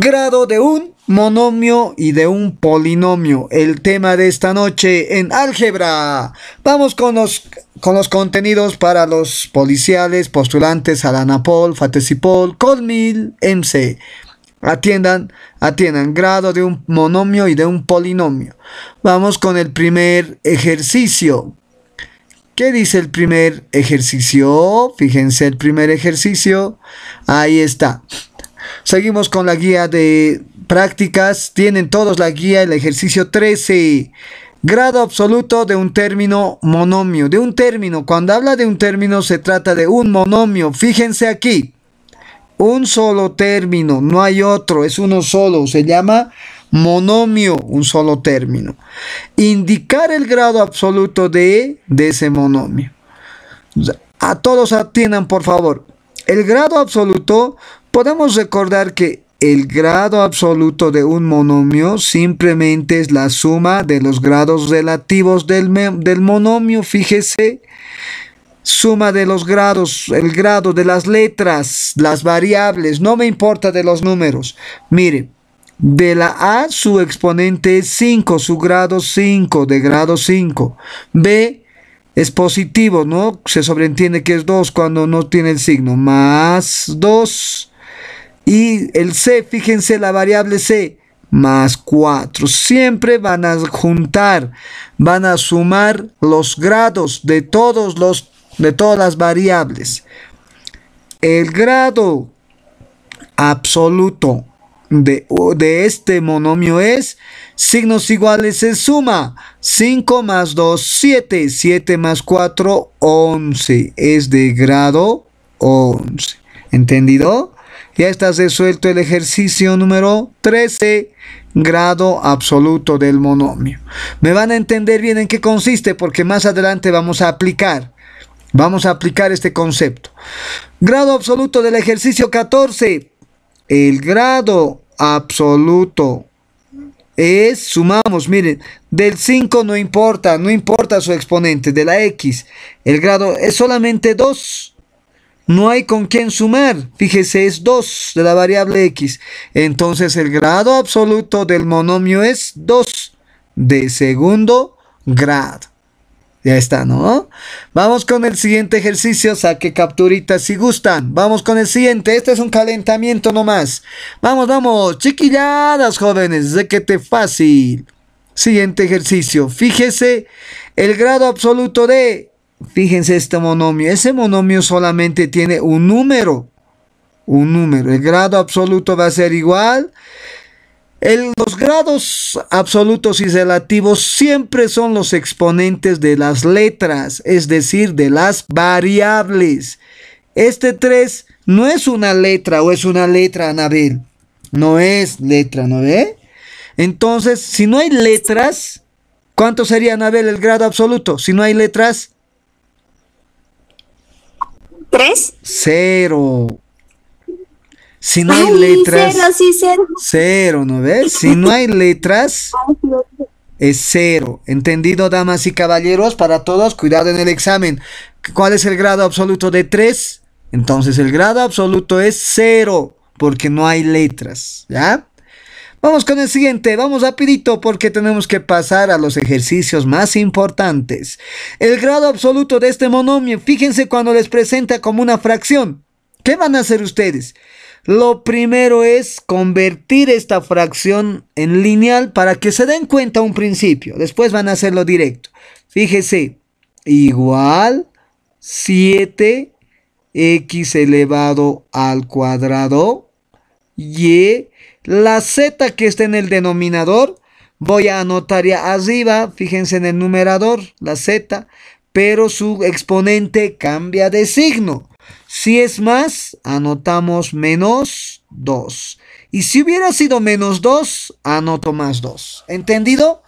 grado de un monomio y de un polinomio. El tema de esta noche en álgebra. Vamos con los, con los contenidos para los policiales, postulantes a la FATECIPOL, COLMIL, MC. Atiendan, atiendan, grado de un monomio y de un polinomio. Vamos con el primer ejercicio. ¿Qué dice el primer ejercicio? Fíjense el primer ejercicio. Ahí está. Seguimos con la guía de prácticas. Tienen todos la guía, el ejercicio 13. Grado absoluto de un término monomio. De un término. Cuando habla de un término se trata de un monomio. Fíjense aquí. Un solo término, no hay otro, es uno solo. Se llama monomio, un solo término. Indicar el grado absoluto de, de ese monomio. A todos atiendan, por favor. El grado absoluto Podemos recordar que el grado absoluto de un monomio simplemente es la suma de los grados relativos del, monomio, fíjese, suma de los grados, el grado de las letras, las variables, no me importa de los números. Mire, de la A su exponente es 5, su grado 5, de grado 5. B es positivo, ¿no? Se sobreentiende que es 2 cuando no tiene el signo, más 2 y el C, fíjense la variable C, más 4. Siempre van a juntar, van a sumar los grados de, todos los, de todas las variables. El grado absoluto de, de, este monomio es signos iguales se suma 5 más 2 7 7 más 4 11 es de grado 11 entendido ya estás resuelto el ejercicio número 13, grado absoluto del monomio. Me van a entender bien en qué consiste porque más adelante vamos a aplicar, vamos a aplicar este concepto. Grado absoluto del ejercicio 14. El grado absoluto es, sumamos, miren, del 5 no importa, no importa su exponente, de la X, el grado es solamente 2 no hay con quién sumar. Fíjese, es 2 de la variable x. Entonces el grado absoluto del monomio es 2 de segundo grado. Ya está, ¿no? Vamos con el siguiente ejercicio. Saque capturitas si gustan. Vamos con el siguiente. Este es un calentamiento nomás. Vamos, vamos. Chiquilladas, jóvenes. De que te fácil. Siguiente ejercicio. Fíjese el grado absoluto de Fíjense este monomio. Ese monomio solamente tiene un número. Un número. El grado absoluto va a ser igual. El, los grados absolutos y relativos siempre son los exponentes de las letras, es decir, de las variables. Este 3 no es una letra o es una letra, Anabel. No es letra, ¿no ve? Entonces, si no hay letras, ¿cuánto sería, Anabel, el grado absoluto? Si no hay letras, ¿Tres? Cero. Si no hay letras. Cero, Cero, ¿no ves? Si no hay letras, es cero. ¿Entendido, damas y caballeros? Para todos, cuidado en el examen. ¿Cuál es el grado absoluto de tres? Entonces el grado absoluto es cero, porque no hay letras, ¿ya? Vamos con el siguiente, vamos rapidito porque tenemos que pasar a los ejercicios más importantes. El grado absoluto de este monomio, fíjense cuando les presenta como una fracción. ¿Qué van a hacer ustedes? Lo primero es convertir esta fracción en lineal para que se den cuenta un principio. Después van a hacerlo directo. Fíjese, igual 7x elevado al cuadrado y la Z que está en el denominador, voy a anotar ya arriba, fíjense en el numerador, la Z, pero su exponente cambia de signo. Si es más, anotamos menos 2. Y si hubiera sido menos 2, anoto más 2. ¿Entendido?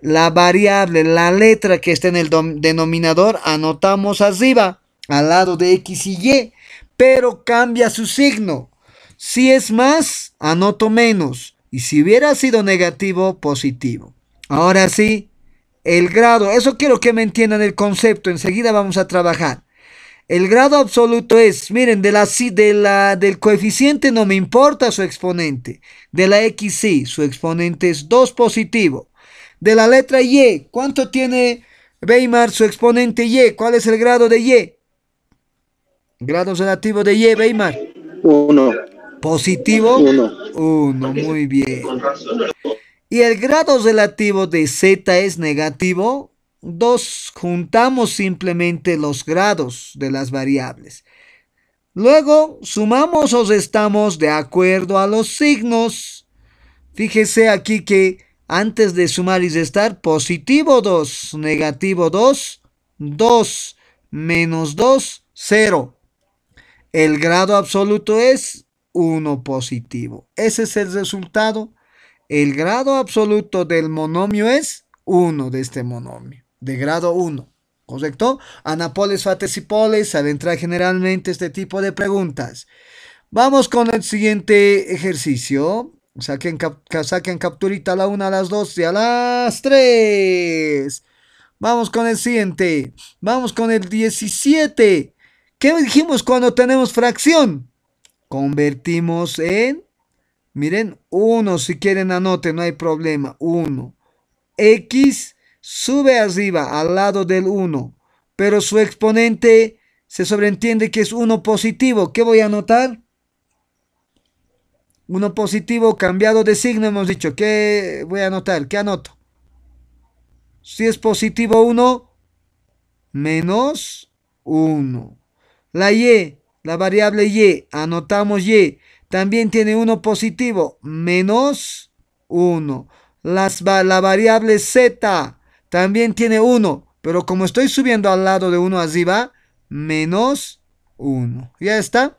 La variable, la letra que está en el denominador, anotamos arriba, al lado de X y Y, pero cambia su signo. Si es más, anoto menos. Y si hubiera sido negativo, positivo. Ahora sí, el grado. Eso quiero que me entiendan el concepto. Enseguida vamos a trabajar. El grado absoluto es, miren, de la, de la, del coeficiente no me importa su exponente. De la x sí, su exponente es 2 positivo. De la letra y, ¿cuánto tiene Weimar su exponente y? ¿Cuál es el grado de y? Grado relativo de y, Weimar. 1. Positivo, 1. Muy bien. Y el grado relativo de Z es negativo. 2. Juntamos simplemente los grados de las variables. Luego sumamos o restamos de acuerdo a los signos. Fíjese aquí que antes de sumar y restar, positivo 2, negativo 2, 2, menos 2, 0. El grado absoluto es 1 positivo. Ese es el resultado. El grado absoluto del monomio es 1 de este monomio, de grado 1. ¿Correcto? Anapoles, fates y poles, al entrar generalmente este tipo de preguntas. Vamos con el siguiente ejercicio. Saquen, saquen capturita a la 1, a las 2 y a las 3. Vamos con el siguiente. Vamos con el 17. ¿Qué dijimos cuando tenemos fracción? Convertimos en, miren, 1, si quieren anoten, no hay problema, 1. X sube arriba, al lado del 1, pero su exponente se sobreentiende que es 1 positivo. ¿Qué voy a anotar? 1 positivo cambiado de signo, hemos dicho. ¿Qué voy a anotar? ¿Qué anoto? Si es positivo 1, menos 1. La Y la variable y, anotamos y, también tiene 1 positivo, menos 1. la variable z también tiene 1, pero como estoy subiendo al lado de 1 arriba, menos 1. Ya está.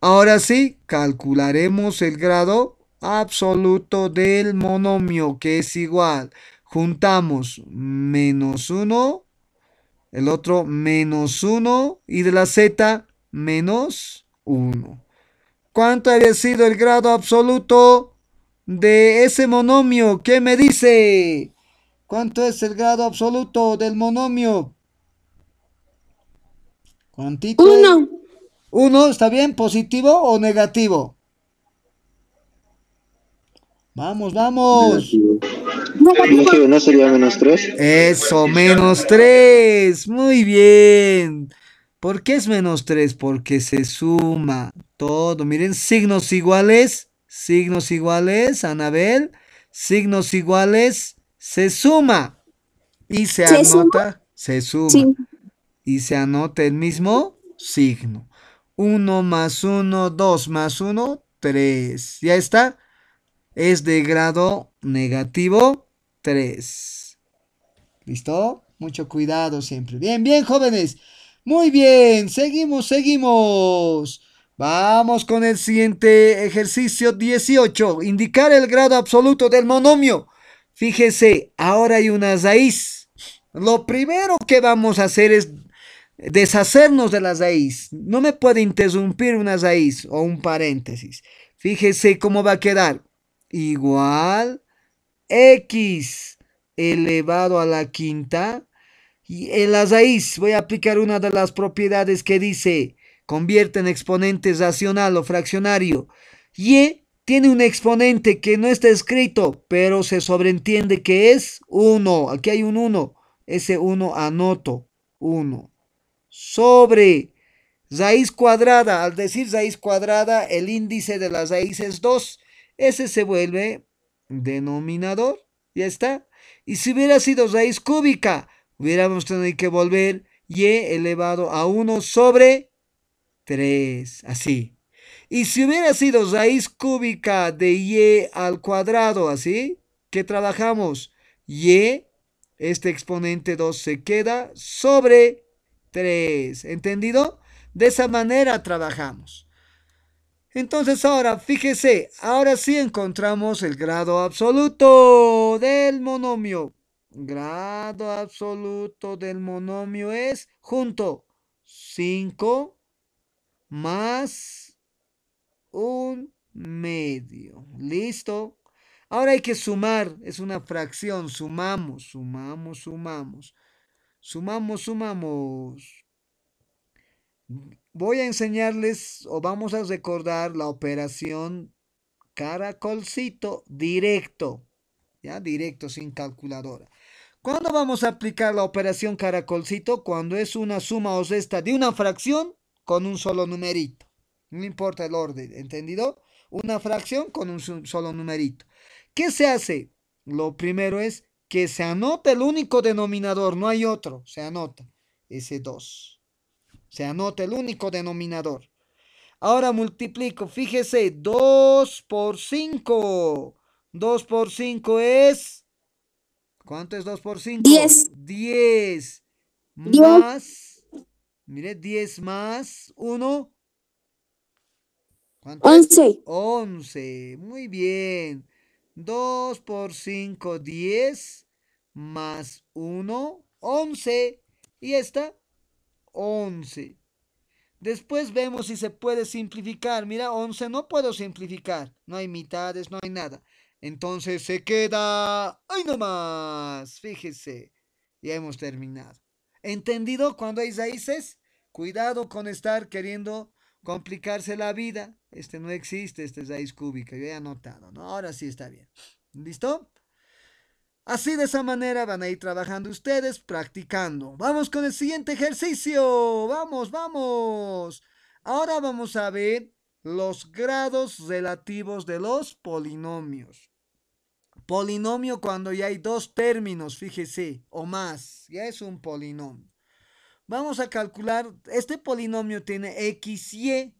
Ahora sí, calcularemos el grado absoluto del monomio, que es igual. Juntamos menos 1, el otro menos 1 y de la z menos 1. ¿Cuánto había sido el grado absoluto de ese monomio? ¿Qué me dice? ¿Cuánto es el grado absoluto del monomio? ¿Cuántito? 1. Uno, ¿está bien? ¿Positivo o negativo? Vamos, vamos. ¿no sería menos 3? Eso, menos 3. Muy bien. ¿Por qué es menos 3? Porque se suma todo. Miren, signos iguales, signos iguales, Anabel, signos iguales, se suma. Y se, anota, se suma. Y se anota el mismo signo. 1 más 1, 2 más 1, 3. Ya está. Es de grado negativo 3. ¿Listo? Mucho cuidado siempre. Bien, bien, jóvenes. Muy bien, seguimos, seguimos. Vamos con el siguiente ejercicio 18. Indicar el grado absoluto del monomio. Fíjese, ahora hay una raíz. Lo primero que vamos a hacer es deshacernos de la raíz. No me puede interrumpir una raíz o un paréntesis. Fíjese cómo va a quedar. Igual x elevado a la quinta y en la raíz voy a aplicar una de las propiedades que dice, convierte en exponente racional o fraccionario. Y e tiene un exponente que no está escrito, pero se sobreentiende que es 1. Aquí hay un 1. Ese 1 anoto. 1. Sobre raíz cuadrada. Al decir raíz cuadrada, el índice de la raíz es 2. Ese se vuelve denominador. Ya está. Y si hubiera sido raíz cúbica, hubiéramos tenido que volver y elevado a 1 sobre 3, así. Y si hubiera sido raíz cúbica de y al cuadrado, así, que trabajamos y, este exponente 2 se queda sobre 3, ¿entendido? De esa manera trabajamos. Entonces ahora, fíjese, ahora sí encontramos el grado absoluto del monomio grado absoluto del monomio es junto 5 más un medio. ¿Listo? Ahora hay que sumar, es una fracción, sumamos, sumamos, sumamos, sumamos, sumamos. Voy a enseñarles o vamos a recordar la operación caracolcito directo, ya directo sin calculadora. ¿Cuándo vamos a aplicar la operación caracolcito? Cuando es una suma o resta de una fracción con un solo numerito. No importa el orden, ¿entendido? Una fracción con un solo numerito. ¿Qué se hace? Lo primero es que se anote el único denominador, no hay otro. Se anota ese 2. Se anota el único denominador. Ahora multiplico, fíjese, 2 por 5. 2 por 5 es ¿Cuánto es 2 por 5? 10. 10 más, mire, 10 más 1. ¿Cuánto? 11. 11, muy bien. 2 por 5, 10 más 1, 11. Y esta, 11. Después vemos si se puede simplificar. Mira, 11 no puedo simplificar. No hay mitades, no hay nada. Entonces se queda. ¡Ay, no más! Fíjese, ya hemos terminado. ¿Entendido? Cuando hay raíces, cuidado con estar queriendo complicarse la vida. Este no existe, este es raíz cúbica, yo he anotado, ¿no? Ahora sí está bien. ¿Listo? Así de esa manera van a ir trabajando ustedes, practicando. Vamos con el siguiente ejercicio. Vamos, vamos. Ahora vamos a ver los grados relativos de los polinomios. Polinomio cuando ya hay dos términos, fíjese, o más, ya es un polinomio. Vamos a calcular, este polinomio tiene XY,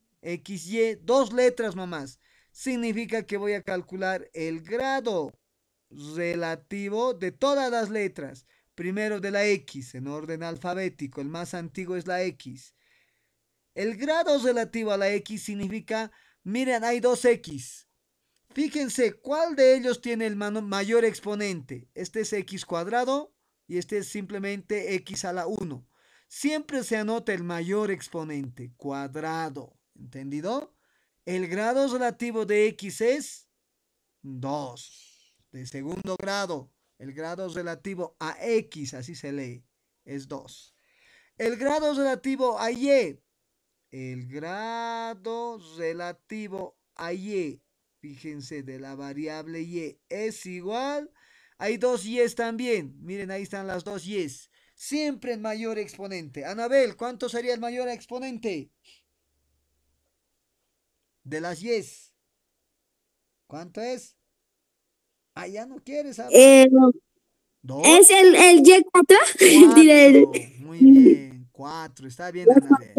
XY, dos letras nomás. Significa que voy a calcular el grado relativo de todas las letras. Primero de la X, en orden alfabético, el más antiguo es la X. El grado relativo a la X significa, miren, hay dos X, Fíjense cuál de ellos tiene el mayor exponente. Este es x cuadrado y este es simplemente x a la 1. Siempre se anota el mayor exponente, cuadrado. ¿Entendido? El grado relativo de x es 2. De segundo grado, el grado relativo a x, así se lee, es 2. El grado relativo a y. El grado relativo a y Fíjense de la variable y e es igual. Hay dos yes también. Miren, ahí están las dos yes. Siempre el mayor exponente. Anabel, ¿cuánto sería el mayor exponente? De las yes. ¿Cuánto es? Ah, ya no quieres eh, ¿Es el, el Y4? Muy bien, cuatro Está bien, Anabel.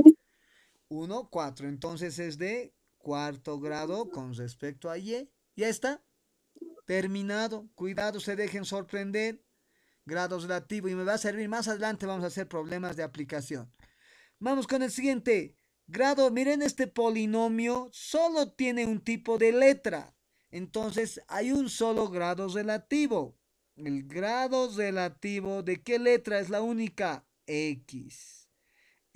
uno cuatro Entonces es de cuarto grado con respecto a Y. Ya está. Terminado. Cuidado, se dejen sorprender. Grado relativo. Y me va a servir más adelante. Vamos a hacer problemas de aplicación. Vamos con el siguiente. Grado, miren, este polinomio solo tiene un tipo de letra. Entonces hay un solo grado relativo. El grado relativo de qué letra es la única X.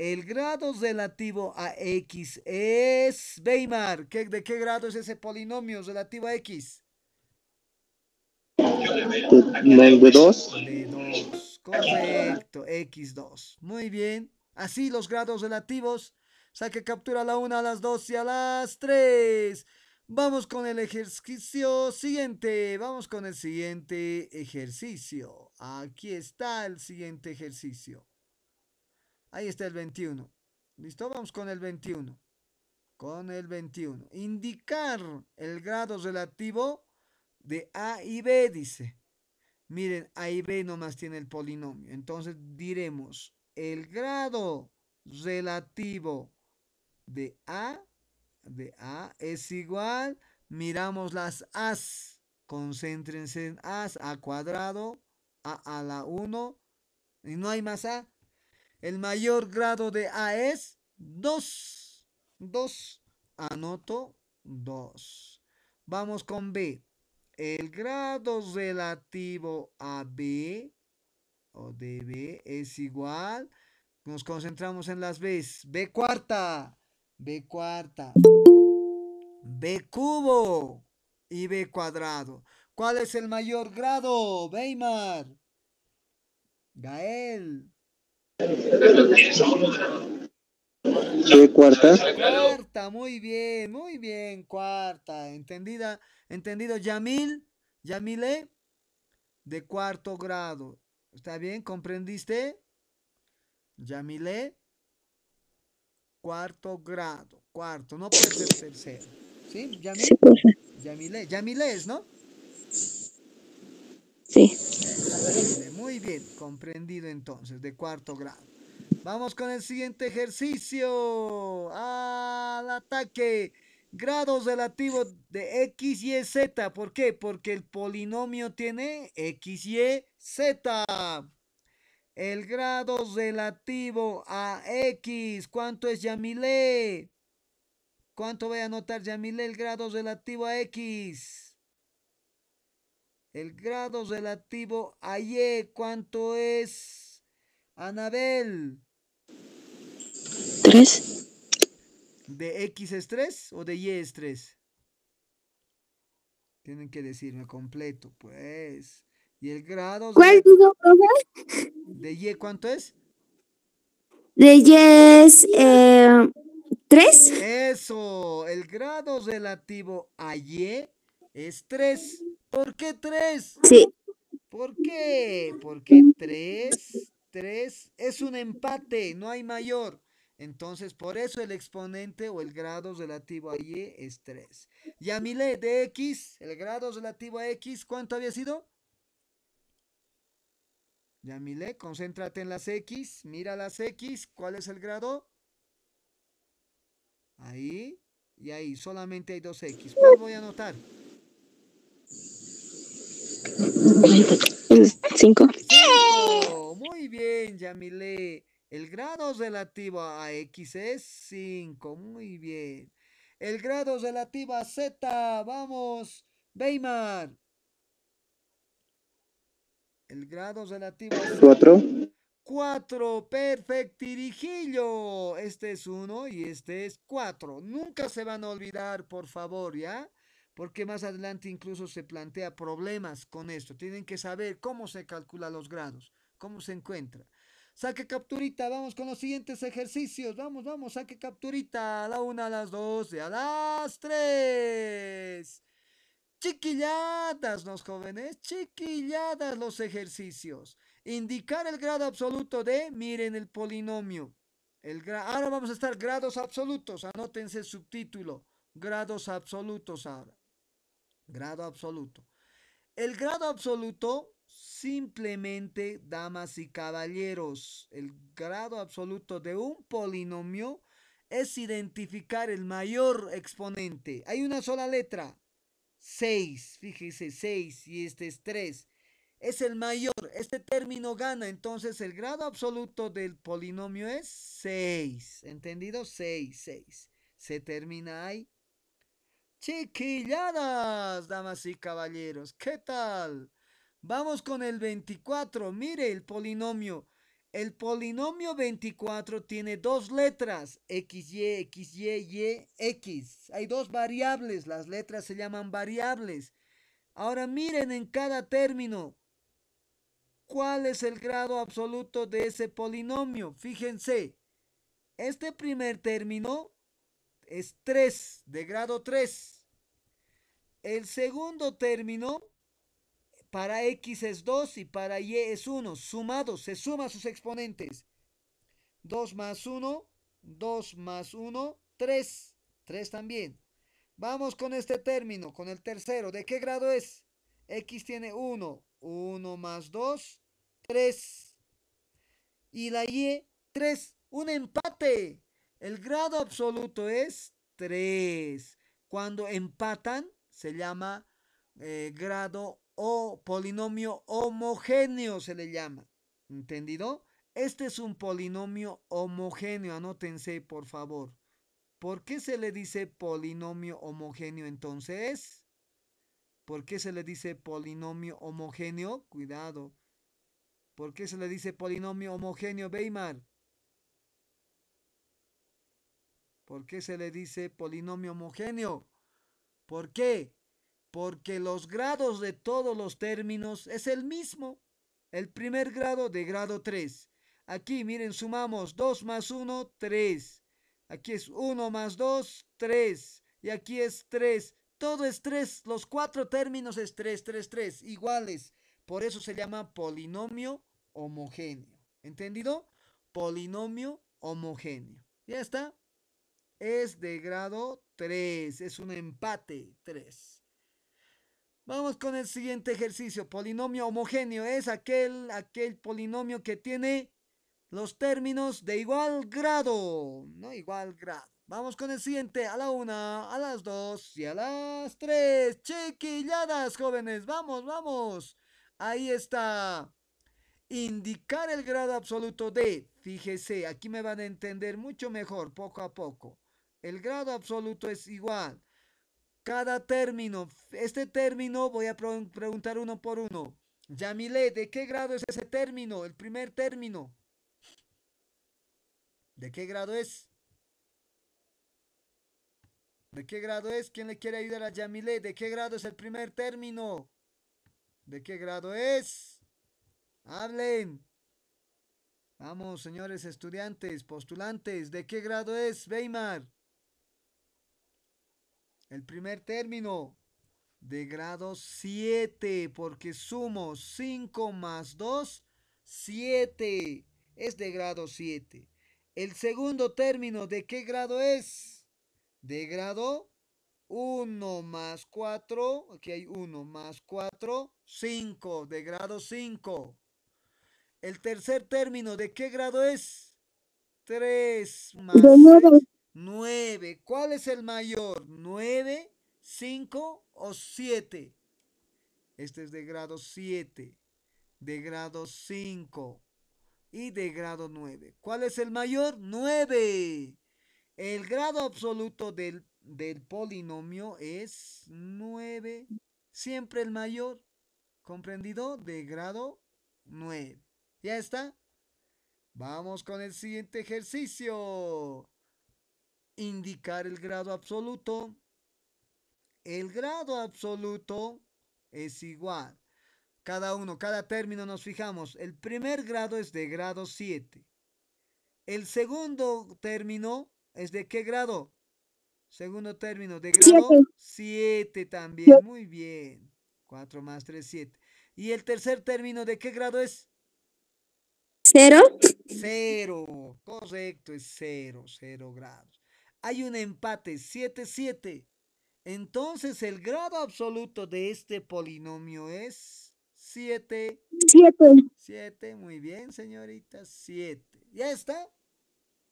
El grado relativo a x es... Weimar, ¿de qué grado es ese polinomio relativo a x? De 2. De 2, correcto, x2. Muy bien, así los grados relativos. Saque captura a la 1, a las 2 y a las 3. Vamos con el ejercicio siguiente. Vamos con el siguiente ejercicio. Aquí está el siguiente ejercicio. Ahí está el 21. ¿Listo? Vamos con el 21. Con el 21. Indicar el grado relativo de A y B, dice. Miren, A y B no más tiene el polinomio. Entonces diremos el grado relativo de A, de A es igual, miramos las As, concéntrense en As, A cuadrado, A a la 1, y no hay más A, el mayor grado de A es 2. 2. Anoto 2. Vamos con B. El grado relativo a B o de B es igual. Nos concentramos en las Bs. B cuarta. B cuarta. B cubo y B cuadrado. ¿Cuál es el mayor grado, Weimar? Gael. ¿Qué cuarta? Cuarta, muy bien, muy bien, cuarta. Entendida, entendido. Yamil, Yamile, de cuarto grado. ¿Está bien? ¿Comprendiste? Yamile, cuarto grado. Cuarto, no puede ser tercero. ¿Sí? Yamile, Yamile es, ¿no? Sí. Muy bien, comprendido entonces, de cuarto grado. Vamos con el siguiente ejercicio. Al ataque. Grados relativos de x, y, z. ¿Por qué? Porque el polinomio tiene x, y, z. El grado relativo a x. ¿Cuánto es Yamile? ¿Cuánto voy a anotar Yamile el grado relativo a x? El grado relativo a Y, ¿cuánto es? Anabel. 3. ¿De X es 3 o de Y es 3? Tienen que decirme completo, pues. ¿Y el grado? ¿Cuál digo, ¿De Y cuánto es? De Y es 3. Eh, Eso, el grado relativo a Y es 3. ¿Por qué 3? Sí. ¿Por qué? Porque 3, 3 es un empate, no hay mayor. Entonces, por eso el exponente o el grado relativo a Y es 3. Y a le de X, el grado relativo a X, ¿cuánto había sido? Ya Yamile, concéntrate en las X, mira las X, ¿cuál es el grado? Ahí y ahí, solamente hay dos X. ¿Cuál voy a anotar? 5 Muy bien, Yamile. El grado relativo a X es 5. Muy bien. El grado relativo a Z. Vamos, Beymar El grado relativo a 4. 4, perfectirijillo. Este es 1 y este es 4. Nunca se van a olvidar, por favor, ¿ya? porque más adelante incluso se plantea problemas con esto. Tienen que saber cómo se calcula los grados, cómo se encuentra. Saque capturita, vamos con los siguientes ejercicios. Vamos, vamos, saque capturita a la una, a las dos y a las tres. Chiquilladas los jóvenes, chiquilladas los ejercicios. Indicar el grado absoluto de, miren el polinomio. El gra... ahora vamos a estar grados absolutos, anótense el subtítulo, grados absolutos ahora grado absoluto. El grado absoluto, simplemente, damas y caballeros, el grado absoluto de un polinomio es identificar el mayor exponente. Hay una sola letra, 6, fíjense, 6 y este es 3. Es el mayor, este término gana, entonces el grado absoluto del polinomio es 6, ¿entendido? 6, 6. Se termina ahí. Chiquilladas, damas y caballeros, ¿qué tal? Vamos con el 24. Mire el polinomio. El polinomio 24 tiene dos letras, x y Y, X. Hay dos variables, las letras se llaman variables. Ahora miren en cada término cuál es el grado absoluto de ese polinomio. Fíjense, este primer término es 3, de grado 3. El segundo término para x es 2 y para y es 1. Sumado, se suma sus exponentes. 2 más 1, 2 más 1, 3. 3 también. Vamos con este término, con el tercero. ¿De qué grado es? X tiene 1. 1 más 2, 3. Y la Y, 3. Un empate. El grado absoluto es 3. Cuando empatan se llama eh, grado o polinomio homogéneo, se le llama. ¿Entendido? Este es un polinomio homogéneo, anótense por favor. ¿Por qué se le dice polinomio homogéneo entonces? ¿Por qué se le dice polinomio homogéneo? Cuidado. ¿Por qué se le dice polinomio homogéneo, Weimar? ¿Por qué se le dice polinomio homogéneo? ¿Por qué? Porque los grados de todos los términos es el mismo. El primer grado de grado 3. Aquí, miren, sumamos 2 más 1, 3. Aquí es 1 más 2, 3. Y aquí es 3. Todo es 3. Los cuatro términos es 3, 3, 3. Iguales. Por eso se llama polinomio homogéneo. ¿Entendido? Polinomio homogéneo. Ya está es de grado 3, es un empate 3. Vamos con el siguiente ejercicio. Polinomio homogéneo es aquel, aquel polinomio que tiene los términos de igual grado, ¿no? Igual grado. Vamos con el siguiente, a la una, a las dos y a las tres. Chequilladas, jóvenes, vamos, vamos. Ahí está. Indicar el grado absoluto de, fíjese, aquí me van a entender mucho mejor, poco a poco. El grado absoluto es igual. Cada término, este término voy a preguntar uno por uno. Yamile, ¿de qué grado es ese término? El primer término. ¿De qué grado es? ¿De qué grado es? ¿Quién le quiere ayudar a Yamile? ¿De qué grado es el primer término? ¿De qué grado es? Hablen. Vamos, señores estudiantes, postulantes, ¿de qué grado es Weimar? el primer término de grado 7, porque sumo 5 más 2, 7, es de grado 7. El segundo término, ¿de qué grado es? De grado 1 más 4, aquí hay 1 más 4, 5, de grado 5. El tercer término, ¿de qué grado es? 3 más 6. 9. ¿Cuál es el mayor? ¿9, 5 o 7? Este es de grado 7, de grado 5 y de grado 9. ¿Cuál es el mayor? 9. El grado absoluto del, polinomio es 9. Siempre el mayor. ¿Comprendido? De grado 9. ¿Ya está? Vamos con el siguiente ejercicio indicar el grado absoluto. El grado absoluto es igual. Cada uno, cada término nos fijamos. El primer grado es de grado 7. El segundo término es de qué grado? Segundo término de grado 7 también. Muy bien. 4 más 3, 7. ¿Y el tercer término de qué grado es? 0, Cero. Correcto, es 0, cero grados. Hay un empate 7-7. Entonces el grado absoluto de este polinomio es 7. 7. 7, muy bien, señorita, 7. ¿Ya está?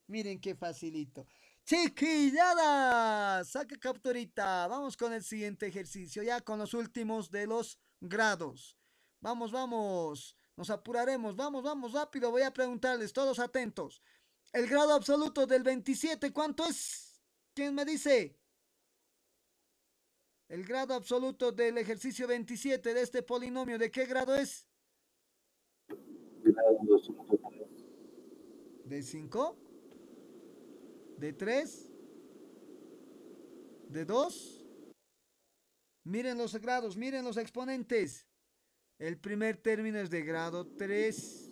Miren qué facilito. Chiquillada, saca capturita. Vamos con el siguiente ejercicio, ya con los últimos de los grados. Vamos, vamos. Nos apuraremos. Vamos, vamos, rápido. Voy a preguntarles, todos atentos. El grado absoluto del 27, ¿cuánto es? ¿Quién me dice? El grado absoluto del ejercicio 27 de este polinomio, ¿de qué grado es? ¿De 5? ¿De 3? ¿De 2? Miren los grados, miren los exponentes. El primer término es de grado 3,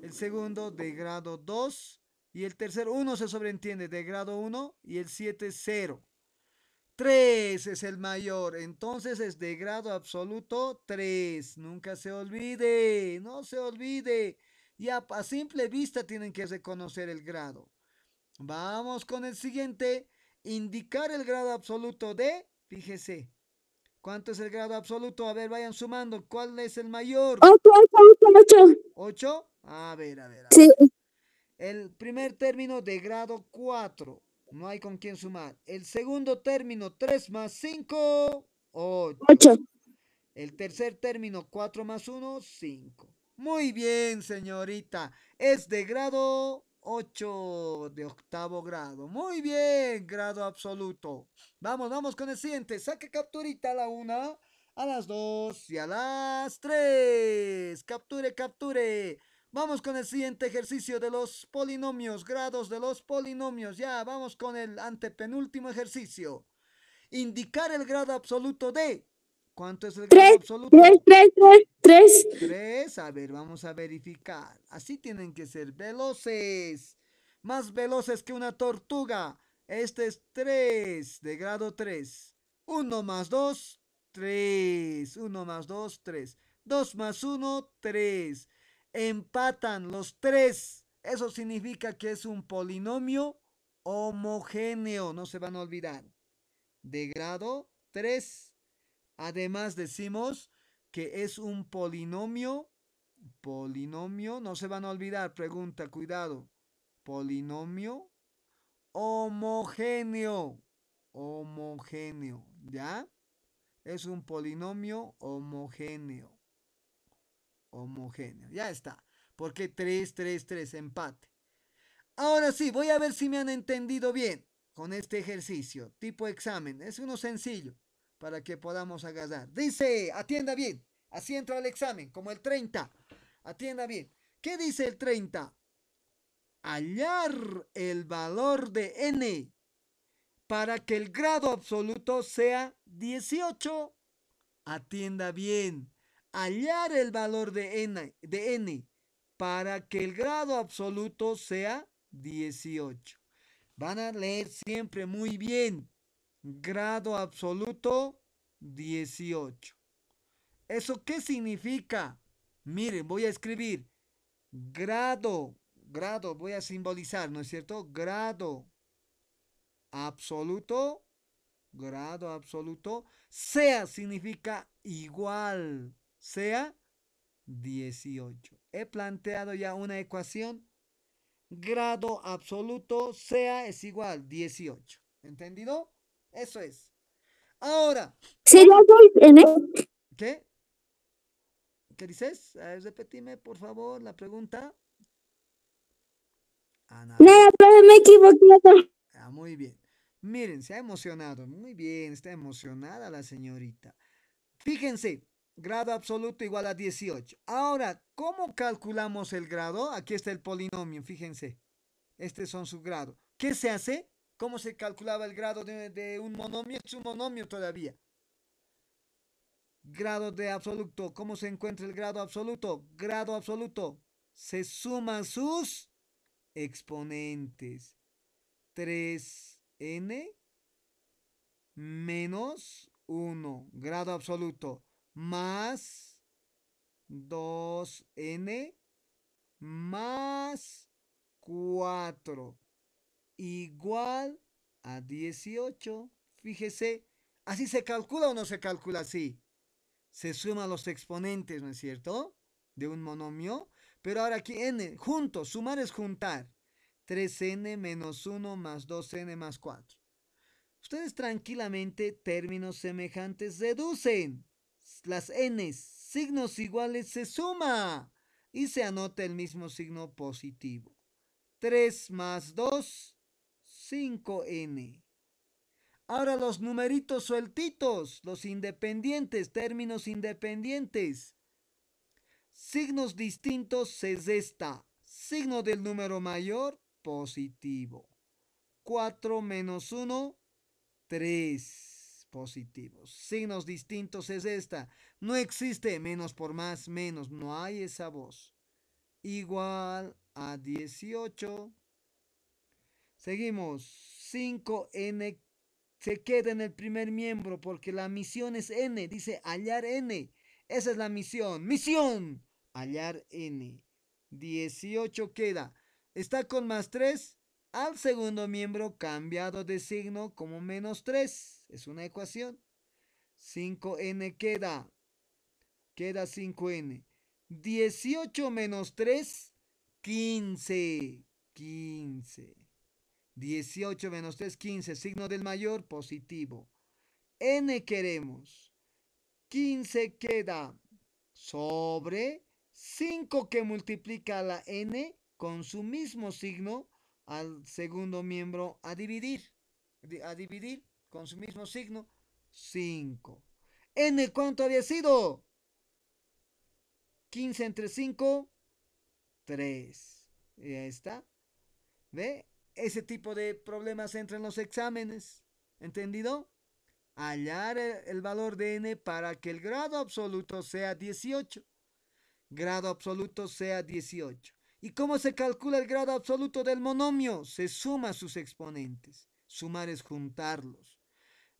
el segundo de grado 2, y el tercer 1 se sobreentiende de grado 1 y el 7 0. 3 es el mayor, entonces es de grado absoluto 3. Nunca se olvide, no se olvide. Ya a simple vista tienen que reconocer el grado. Vamos con el siguiente. Indicar el grado absoluto de, fíjese, ¿cuánto es el grado absoluto? A ver, vayan sumando. ¿Cuál es el mayor? 8, 8, 8, 8. ¿8? A ver, a ver. A ver. Sí. El primer término de grado 4. No hay con quién sumar. El segundo término 3 más 5, 8. El tercer término 4 más 1, 5. Muy bien, señorita. Es de grado 8 de octavo grado. Muy bien, grado absoluto. Vamos, vamos con el siguiente. Saque capturita a la 1, a las 2 y a las 3. Capture, capture. Vamos con el siguiente ejercicio de los polinomios, grados de los polinomios. Ya, vamos con el antepenúltimo ejercicio. Indicar el grado absoluto de... ¿Cuánto es el grado absoluto? 3, 3, 3, 3. 3, a ver, vamos a verificar. Así tienen que ser, veloces. Más veloces que una tortuga. Este es 3, de grado 3. 1 más 2, 3. 1 más 2, 3. 2 más 1, 3 empatan los tres. Eso significa que es un polinomio homogéneo, no se van a olvidar, de grado 3. Además decimos que es un polinomio, polinomio, no se van a olvidar, pregunta, cuidado, polinomio homogéneo, homogéneo, ¿ya? Es un polinomio homogéneo homogéneo. Ya está. Porque 3, 3, 3, empate. Ahora sí, voy a ver si me han entendido bien con este ejercicio, tipo examen. Es uno sencillo para que podamos agarrar. Dice, atienda bien. Así entra el examen, como el 30. Atienda bien. ¿Qué dice el 30? Hallar el valor de n para que el grado absoluto sea 18. Atienda bien hallar el valor de n, para que el grado absoluto sea 18. Van a leer siempre muy bien. Grado absoluto 18. ¿Eso qué significa? Miren, voy a escribir grado, grado, voy a simbolizar, ¿no es cierto? Grado absoluto, grado absoluto, sea significa igual sea 18. He planteado ya una ecuación. Grado absoluto sea es igual 18. ¿Entendido? Eso es. Ahora. E- ¿Qué? ¿Qué dices? repetime, por favor, la pregunta. ¡No, Nada, pero me equivoqué. Ah, muy bien. Miren, se ha emocionado. Muy bien, está emocionada la señorita. Fíjense, grado absoluto igual a 18. Ahora, ¿cómo calculamos el grado? Aquí está el polinomio, fíjense. Estos son sus grados. ¿Qué se hace? ¿Cómo se calculaba el grado de, de un monomio? Es un monomio todavía. Grado de absoluto. ¿Cómo se encuentra el grado absoluto? Grado absoluto. Se suman sus exponentes. 3n menos 1. Grado absoluto más 2n más 4 igual a 18. Fíjese, ¿así se calcula o no se calcula así? Se suman los exponentes, ¿no es cierto? De un monomio. Pero ahora aquí n, juntos, sumar es juntar. 3n menos 1 más 2n más 4. Ustedes tranquilamente términos semejantes deducen las n's signos iguales se suma y se anota el mismo signo positivo. 3 más 2, 5n. Ahora los numeritos sueltitos, los independientes, términos independientes. Signos distintos se resta. Signo del número mayor, positivo. 4 menos 1, 3 positivos. Signos distintos es esta. No existe menos por más, menos. No hay esa voz. Igual a 18. Seguimos. 5N se queda en el primer miembro porque la misión es N. Dice hallar N. Esa es la misión. Misión. Hallar N. 18 queda. ¿Está con más 3? al segundo miembro cambiado de signo como menos 3. Es una ecuación. 5n queda. Queda 5n. 18 menos 3, 15. 15. 18 menos 3, 15. Signo del mayor, positivo. n queremos. 15 queda sobre 5 que multiplica la n con su mismo signo al segundo miembro a dividir, a dividir con su mismo signo, 5. ¿N cuánto había sido? 15 entre 5, 3. Y está. ¿Ve? Ese tipo de problemas entran en los exámenes. ¿Entendido? Hallar el valor de n para que el grado absoluto sea 18. Grado absoluto sea 18. ¿Y cómo se calcula el grado absoluto del monomio? Se suma sus exponentes. Sumar es juntarlos.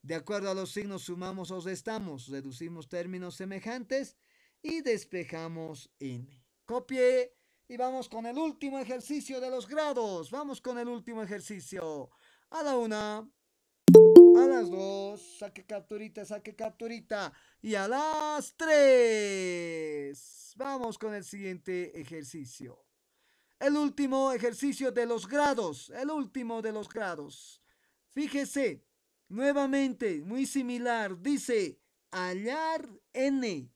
De acuerdo a los signos sumamos o restamos, reducimos términos semejantes y despejamos n. Copie y vamos con el último ejercicio de los grados. Vamos con el último ejercicio. A la una, a las dos, saque capturita, saque capturita. Y a las tres. Vamos con el siguiente ejercicio el último ejercicio de los grados, el último de los grados. Fíjese, nuevamente, muy similar, dice hallar n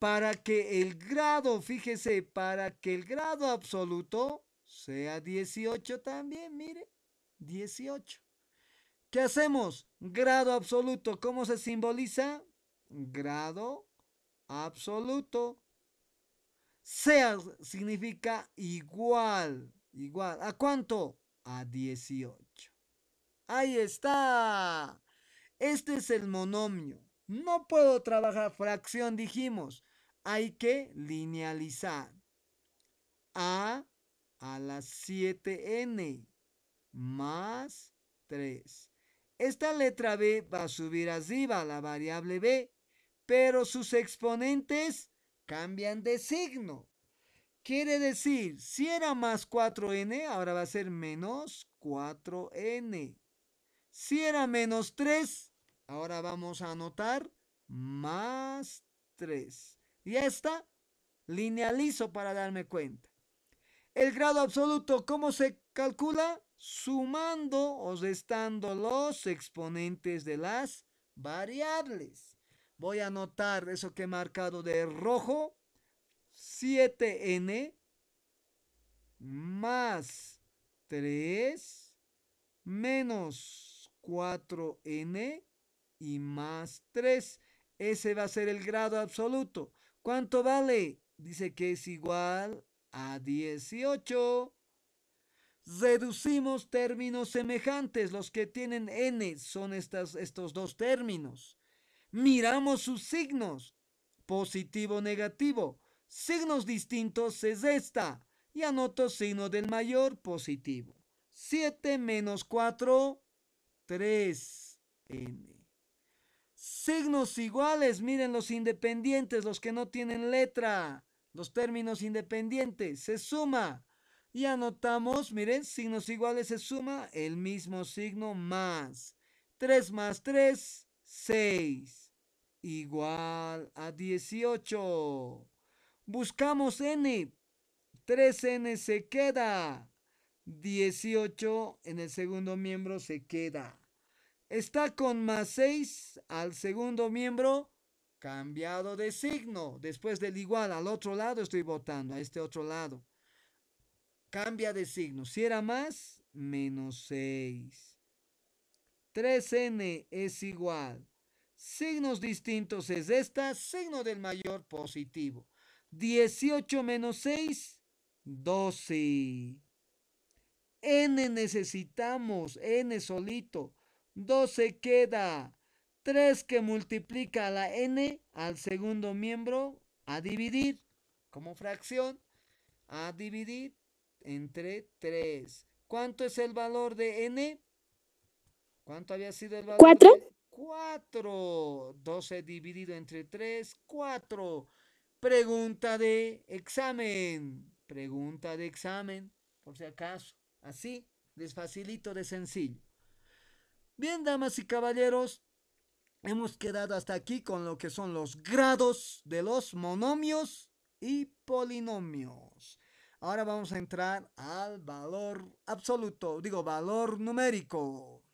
para que el grado, fíjese, para que el grado absoluto sea 18 también, mire, 18. ¿Qué hacemos? Grado absoluto, ¿cómo se simboliza? Grado absoluto. Sea significa igual. Igual. ¿A cuánto? A 18. Ahí está. Este es el monomio. No puedo trabajar fracción, dijimos. Hay que linealizar. A a la 7n más 3. Esta letra b va a subir arriba, la variable b, pero sus exponentes cambian de signo. Quiere decir, si era más 4n, ahora va a ser menos 4n. Si era menos 3, ahora vamos a anotar más 3. Ya está. Linealizo para darme cuenta. El grado absoluto, ¿cómo se calcula? Sumando o restando los exponentes de las variables voy a anotar eso que he marcado de rojo, 7n más 3 menos 4n y más 3. Ese va a ser el grado absoluto. ¿Cuánto vale? Dice que es igual a 18. Reducimos términos semejantes. Los que tienen n son estas, estos dos términos miramos sus signos, positivo, negativo. Signos distintos es esta. Y anoto signo del mayor positivo. 7 menos 4, 3n. Signos iguales, miren los independientes, los que no tienen letra, los términos independientes, se suma. Y anotamos, miren, signos iguales se suma el mismo signo más. 3 más 3, 6 igual a 18. Buscamos n. 3n se queda. 18 en el segundo miembro se queda. Está con más 6 al segundo miembro cambiado de signo. Después del igual al otro lado estoy votando, a este otro lado. Cambia de signo. Si era más, menos 6. 3n es igual. Signos distintos es esta, signo del mayor positivo. 18 menos 6, 12. n necesitamos, n solito. 12 queda. 3 que multiplica la n al segundo miembro a dividir como fracción. A dividir entre 3. ¿Cuánto es el valor de n? ¿Cuánto había sido el valor? Cuatro. Cuatro. Doce dividido entre tres, cuatro. Pregunta de examen. Pregunta de examen, por si acaso. Así, desfacilito de sencillo. Bien, damas y caballeros, hemos quedado hasta aquí con lo que son los grados de los monomios y polinomios. Ahora vamos a entrar al valor absoluto, digo, valor numérico.